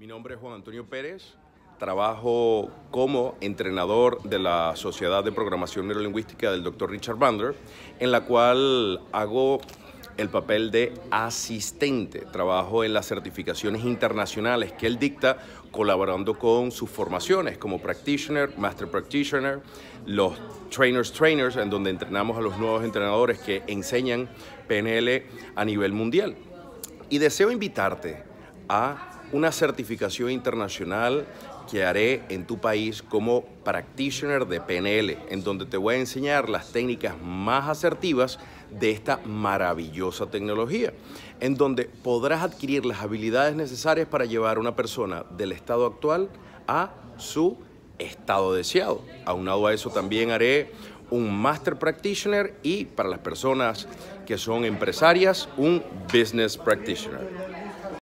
Mi nombre es Juan Antonio Pérez, trabajo como entrenador de la Sociedad de Programación Neurolingüística del Dr. Richard Bandler, en la cual hago el papel de asistente. Trabajo en las certificaciones internacionales que él dicta colaborando con sus formaciones como practitioner, master practitioner, los trainers trainers, en donde entrenamos a los nuevos entrenadores que enseñan PNL a nivel mundial. Y deseo invitarte a una certificación internacional que haré en tu país como practitioner de PNL, en donde te voy a enseñar las técnicas más asertivas de esta maravillosa tecnología, en donde podrás adquirir las habilidades necesarias para llevar a una persona del estado actual a su estado deseado. Aunado a eso también haré un Master Practitioner y para las personas que son empresarias, un Business Practitioner.